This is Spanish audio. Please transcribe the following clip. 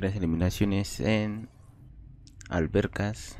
tres eliminaciones en albercas